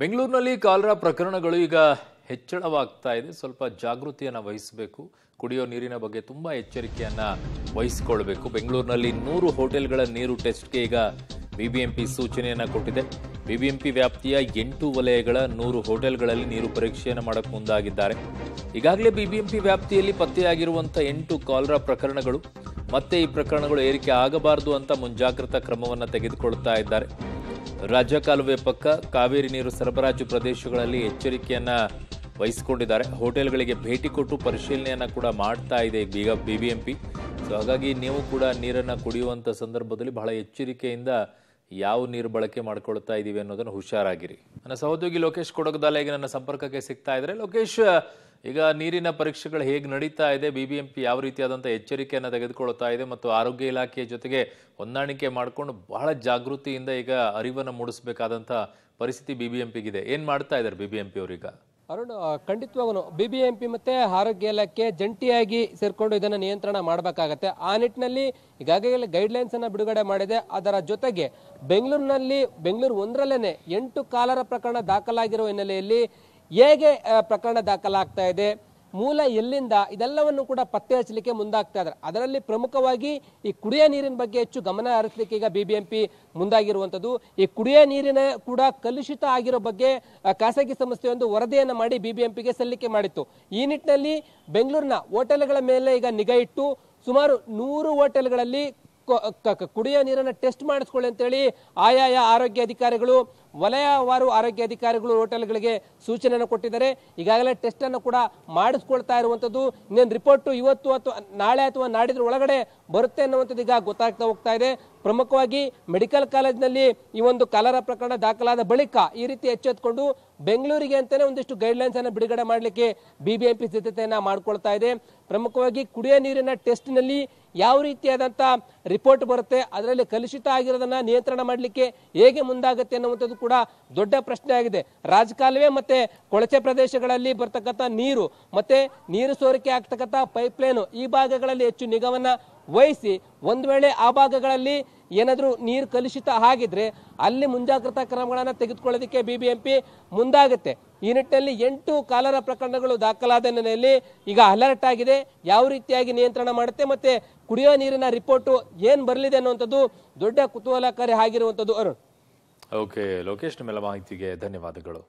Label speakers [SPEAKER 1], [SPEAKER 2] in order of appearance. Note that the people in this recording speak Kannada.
[SPEAKER 1] ಬೆಂಗಳೂರಿನಲ್ಲಿ ಕಾಲರಾ ಪ್ರಕರಣಗಳು ಈಗ ಹೆಚ್ಚಳವಾಗ್ತಾ ಇದೆ ಸ್ವಲ್ಪ ಜಾಗೃತಿಯನ್ನು ವಹಿಸಬೇಕು ಕುಡಿಯೋ ನೀರಿನ ಬಗ್ಗೆ ತುಂಬ ಎಚ್ಚರಿಕೆಯನ್ನು ವಹಿಸಿಕೊಳ್ಬೇಕು ಬೆಂಗಳೂರಿನಲ್ಲಿ ನೂರು ಹೋಟೆಲ್ಗಳ ನೀರು ಟೆಸ್ಟ್ಗೆ ಈಗ ಬಿಬಿಎಂಪಿ ಸೂಚನೆಯನ್ನು ಕೊಟ್ಟಿದೆ ಬಿಬಿಎಂಪಿ ವ್ಯಾಪ್ತಿಯ ಎಂಟು ವಲಯಗಳ ನೂರು ಹೋಟೆಲ್ಗಳಲ್ಲಿ ನೀರು ಪರೀಕ್ಷೆಯನ್ನು ಮಾಡಕ್ಕೆ ಮುಂದಾಗಿದ್ದಾರೆ ಈಗಾಗಲೇ ಬಿಬಿಎಂಪಿ ವ್ಯಾಪ್ತಿಯಲ್ಲಿ ಪತ್ತೆಯಾಗಿರುವಂಥ ಎಂಟು ಕಾಲರಾ ಪ್ರಕರಣಗಳು ಮತ್ತೆ ಈ ಪ್ರಕರಣಗಳು ಏರಿಕೆ ಆಗಬಾರದು ಅಂತ ಮುಂಜಾಗ್ರತಾ ಕ್ರಮವನ್ನು ತೆಗೆದುಕೊಳ್ತಾ ಇದ್ದಾರೆ ರಾಜ್ಯ ಕಾಲುವೆ ಪಕ್ಕ ಕಾವೇರಿ ನೀರು ಸರಬರಾಜು ಪ್ರದೇಶಗಳಲ್ಲಿ ಎಚ್ಚರಿಕೆಯನ್ನು ವಹಿಸಿಕೊಂಡಿದ್ದಾರೆ ಹೋಟೆಲ್ಗಳಿಗೆ ಭೇಟಿ ಕೊಟ್ಟು ಪರಿಶೀಲನೆಯನ್ನು ಕೂಡ ಮಾಡ್ತಾ ಇದೆ ಬಿಗ B B M P so ಹಾಗಾಗಿ ನೀವು ಕೂಡ ನೀರನ್ನು ಕುಡಿಯುವಂಥ ಸಂದರ್ಭದಲ್ಲಿ ಬಹಳ ಎಚ್ಚರಿಕೆಯಿಂದ ಯಾವ ನೀರು ಬಳಕೆ ಮಾಡ್ಕೊಳ್ತಾ ಇದ್ದೀವಿ ಅನ್ನೋದನ್ನು ಹುಷಾರಾಗಿರಿ ನನ್ನ ಸಹೋದ್ಯೋಗಿ ಲೋಕೇಶ್ ಕೊಡಗದಲ್ಲ ಈಗ ನನ್ನ ಸಂಪರ್ಕಕ್ಕೆ ಸಿಗ್ತಾ ಇದ್ರೆ ಲೋಕೇಶ್ ಈಗ ನೀರಿನ ಪರೀಕ್ಷೆಗಳು ಹೇಗೆ ನಡೀತಾ ಇದೆ ಬಿ ಬಿ ಎಂ ಪಿ ಯಾವ ರೀತಿಯಾದಂಥ ಎಚ್ಚರಿಕೆಯನ್ನು ತೆಗೆದುಕೊಳ್ತಾ ಇದೆ ಮತ್ತು ಆರೋಗ್ಯ ಇಲಾಖೆಯ ಜೊತೆಗೆ ಹೊಂದಾಣಿಕೆ ಮಾಡಿಕೊಂಡು ಬಹಳ ಜಾಗೃತಿಯಿಂದ ಈಗ ಅರಿವನ್ನು ಮೂಡಿಸಬೇಕಾದಂಥ ಪರಿಸ್ಥಿತಿ ಬಿ ಬಿ ಎಂ ಪಿಗಿದೆ ಏನು ಮಾಡ್ತಾ ಇದ್ದಾರೆ ಬಿ ಬಿ ಎಂ ಪಿ ಅವರೀಗ
[SPEAKER 2] ಅರುಣ್ ಖಂಡಿತವಾಗೂ ಬಿ ಬಿ ಎಂ ಪಿ ಮತ್ತೆ ಆರೋಗ್ಯ ಇಲಾಖೆ ಜಂಟಿಯಾಗಿ ಸೇರ್ಕೊಂಡು ಇದನ್ನು ನಿಯಂತ್ರಣ ಮಾಡಬೇಕಾಗತ್ತೆ ಆ ನಿಟ್ಟಿನಲ್ಲಿ ಈಗಾಗಲೇ ಗೈಡ್ಲೈನ್ಸ್ ಅನ್ನು ಬಿಡುಗಡೆ ಮಾಡಿದೆ ಅದರ ಜೊತೆಗೆ ಬೆಂಗಳೂರಿನಲ್ಲಿ ಬೆಂಗಳೂರು ಒಂದರಲ್ಲೇನೆ ಎಂಟು ಕಾಲರ ಪ್ರಕರಣ ದಾಖಲಾಗಿರುವ ಹಿನ್ನೆಲೆಯಲ್ಲಿ ಹೇಗೆ ಪ್ರಕರಣ ದಾಖಲಾಗ್ತಾ ಇದೆ ಮೂಲ ಎಲ್ಲಿಂದ ಇದೆಲ್ಲವನ್ನು ಕೂಡ ಪತ್ತೆ ಹಚ್ಚಲಿಕ್ಕೆ ಮುಂದಾಗ್ತಾ ಇದ್ದಾರೆ ಅದರಲ್ಲಿ ಪ್ರಮುಖವಾಗಿ ಈ ಕುಡಿಯ ನೀರಿನ ಬಗ್ಗೆ ಹೆಚ್ಚು ಗಮನ ಹರಿಸಲಿಕ್ಕೆ ಈಗ ಬಿಬಿಎಂಪಿ ಮುಂದಾಗಿರುವಂಥದ್ದು ಈ ಕುಡಿಯ ನೀರಿನ ಕೂಡ ಕಲುಷಿತ ಆಗಿರೋ ಬಗ್ಗೆ ಖಾಸಗಿ ಸಂಸ್ಥೆಯೊಂದು ವರದಿಯನ್ನು ಮಾಡಿ ಬಿಬಿಎಂಪಿಗೆ ಸಲ್ಲಿಕೆ ಮಾಡಿತ್ತು ಈ ನಿಟ್ಟಿನಲ್ಲಿ ಬೆಂಗಳೂರಿನ ಹೋಟೆಲ್ಗಳ ಮೇಲೆ ಈಗ ನಿಗಾ ಇಟ್ಟು ಸುಮಾರು ನೂರು ಹೋಟೆಲ್ಗಳಲ್ಲಿ ಕುಡಿಯೋ ನೀರನ್ನು ಟೆಸ್ಟ್ ಮಾಡಿಸ್ಕೊಳ್ಳಿ ಅಂತೇಳಿ ಆಯಾಯ ಆರೋಗ್ಯ ಅಧಿಕಾರಿಗಳು ವಲಯವಾರು ಆರೋಗ್ಯ ಅಧಿಕಾರಿಗಳು ಹೋಟೆಲ್ಗಳಿಗೆ ಸೂಚನೆಯನ್ನು ಕೊಟ್ಟಿದ್ದಾರೆ ಈಗಾಗಲೇ ಟೆಸ್ಟನ್ನು ಕೂಡ ಮಾಡಿಸ್ಕೊಳ್ತಾ ಇರುವಂಥದ್ದು ಇನ್ನೇನು ರಿಪೋರ್ಟು ಇವತ್ತು ಅಥವಾ ನಾಳೆ ಅಥವಾ ನಾಡಿದ್ರ ಒಳಗಡೆ ಬರುತ್ತೆ ಅನ್ನುವಂಥದ್ದು ಈಗ ಗೊತ್ತಾಗ್ತಾ ಹೋಗ್ತಾ ಇದೆ ಪ್ರಮುಖವಾಗಿ ಮೆಡಿಕಲ್ ಕಾಲೇಜ್ನಲ್ಲಿ ಈ ಒಂದು ಕಲರ ಪ್ರಕರಣ ದಾಖಲಾದ ಬಳಿಕ ಈ ರೀತಿ ಎಚ್ಚೆತ್ತುಕೊಂಡು ಬೆಂಗಳೂರಿಗೆ ಅಂತಲೇ ಒಂದಿಷ್ಟು ಗೈಡ್ಲೈನ್ಸ್ ಅನ್ನು ಬಿಡುಗಡೆ ಮಾಡಲಿಕ್ಕೆ ಬಿಬಿಎಂಪಿ ಸಿದ್ಧತೆಯನ್ನು ಮಾಡ್ಕೊಳ್ತಾ ಇದೆ ಪ್ರಮುಖವಾಗಿ ಕುಡಿಯ ನೀರಿನ ಟೆಸ್ಟ್ನಲ್ಲಿ ಯಾವ ರೀತಿಯಾದಂಥ ರಿಪೋರ್ಟ್ ಬರುತ್ತೆ ಅದರಲ್ಲಿ ಕಲುಷಿತ ಆಗಿರೋದನ್ನ ನಿಯಂತ್ರಣ ಮಾಡಲಿಕ್ಕೆ ಹೇಗೆ ಮುಂದಾಗುತ್ತೆ ಅನ್ನುವಂಥದ್ದು ಕೂಡ ದೊಡ್ಡ ಪ್ರಶ್ನೆ ಆಗಿದೆ ರಾಜಕಾಲುವೆ ಮತ್ತೆ ಕೊಳಚೆ ಪ್ರದೇಶಗಳಲ್ಲಿ ಬರ್ತಕ್ಕಂಥ ನೀರು ಮತ್ತೆ ನೀರು ಸೋರಿಕೆ ಆಗ್ತಕ್ಕಂಥ ಪೈಪ್ಲೈನು ಈ ಭಾಗಗಳಲ್ಲಿ ಹೆಚ್ಚು ನಿಗಮನ ವಹಿಸಿ ಒಂದು ವೇಳೆ ಆ ಭಾಗಗಳಲ್ಲಿ ಏನಾದರೂ ನೀರು ಕಲುಷಿತ ಆಗಿದ್ರೆ ಅಲ್ಲಿ ಮುಂಜಾಗ್ರತಾ ಕ್ರಮಗಳನ್ನು ತೆಗೆದುಕೊಳ್ಳೋದಕ್ಕೆ ಬಿಬಿಎಂಪಿ ಮುಂದಾಗುತ್ತೆ ಈ ನಿಟ್ಟಿನಲ್ಲಿ ಎಂಟು ಕಾಲರ ಪ್ರಕರಣಗಳು ದಾಖಲಾದ ಹಿನ್ನೆಲೆಯಲ್ಲಿ ಈಗ ಅಲರ್ಟ್ ಆಗಿದೆ ಯಾವ ರೀತಿಯಾಗಿ ನಿಯಂತ್ರಣ ಮಾಡುತ್ತೆ ಮತ್ತೆ ಕುಡಿಯೋ ನೀರಿನ ರಿಪೋರ್ಟ್ ಏನು ಬರಲಿದೆ ಅನ್ನುವಂಥದ್ದು ದೊಡ್ಡ ಕುತೂಹಲಕಾರಿ ಆಗಿರುವಂಥದ್ದು ಅರುಣ್
[SPEAKER 1] ಓಕೆ ಲೋಕೇಶ್ ನಿಮ್ಮೆಲ್ಲ ಮಾಹಿತಿಗೆ ಧನ್ಯವಾದಗಳು